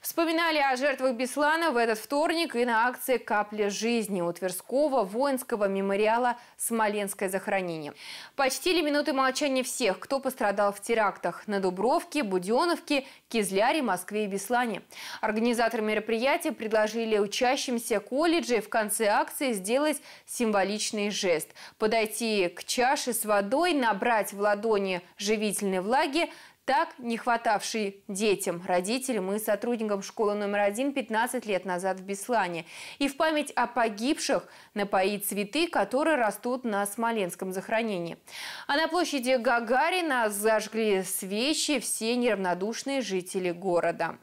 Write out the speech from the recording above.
Вспоминали о жертвах Беслана в этот вторник и на акции «Капля жизни» у Тверского воинского мемориала «Смоленское захоронение». Почтили минуты молчания всех, кто пострадал в терактах на Дубровке, Буденовке, Кизляре, Москве и Беслане. Организаторы мероприятия предложили учащимся колледжей в конце акции сделать символичный жест – подойти к чаше с водой, набрать в ладони живительной влаги, так, не хватавший детям, родителям и сотрудникам школы номер один 15 лет назад в Беслане. И в память о погибших напоить цветы, которые растут на Смоленском захоронении. А на площади Гагарина зажгли свечи все неравнодушные жители города.